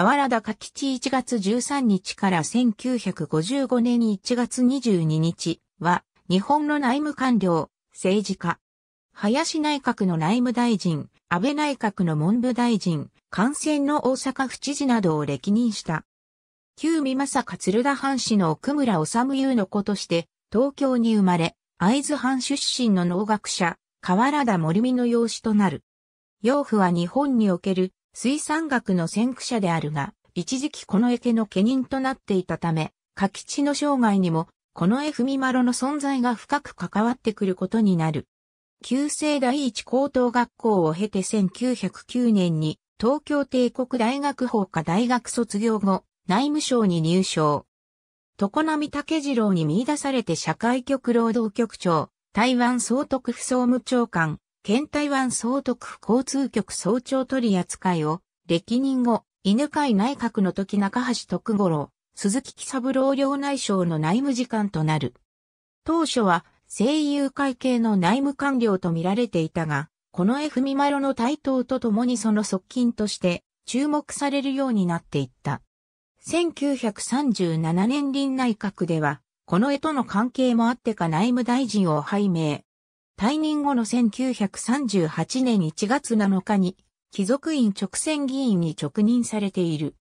河原田柿地1月13日から1955年1月22日は、日本の内務官僚、政治家。林内閣の内務大臣、安倍内閣の文部大臣、感染の大阪府知事などを歴任した。旧美正勝鶴田藩士の奥村治優の子として、東京に生まれ、会津藩出身の農学者、河原田森美の養子となる。養父は日本における水産学の先駆者であるが、一時期この池の家人となっていたため、柿地の生涯にも、この絵文丸の存在が深く関わってくることになる。旧制第一高等学校を経て1909年に東京帝国大学法科大学卒業後、内務省に入省。常浪武次郎に見出されて社会局労働局長、台湾総督府総務長官、県台湾総督府交通局総長取扱いを、歴任後、犬飼内閣の時中橋徳五郎、鈴木喜三郎両内省の内務次官となる。当初は、声優会系の内務官僚と見られていたが、この F ミマロの台頭とともにその側近として注目されるようになっていった。1937年臨内閣では、この絵との関係もあってか内務大臣を拝命、退任後の1938年1月7日に、貴族院直選議員に直任されている。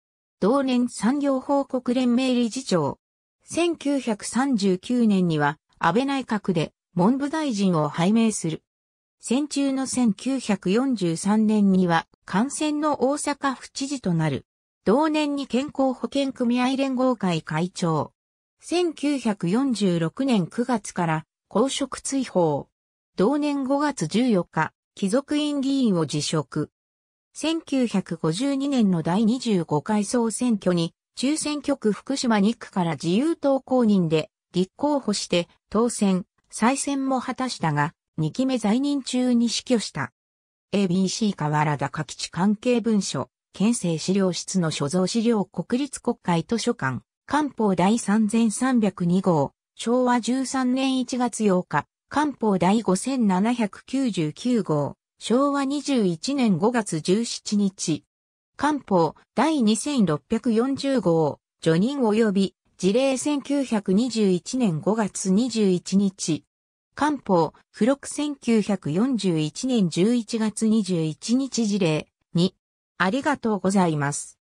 同年産業報告連盟理事長。1939年には安倍内閣で文部大臣を拝命する。戦中の1943年には感染の大阪府知事となる。同年に健康保険組合連合会会長。1946年9月から公職追放。同年5月14日、貴族院議員を辞職。1952年の第25回総選挙に、中選挙区福島2区から自由党公認で立候補して当選、再選も果たしたが、2期目在任中に死去した。ABC 河原高吉関係文書、県政資料室の所蔵資料国立国会図書館、官報第3302号、昭和13年1月8日、官報第5799号、昭和21年5月17日。官報第2640号、除任及び事例1921年5月21日。官報付録1941年11月21日事例2。ありがとうございます。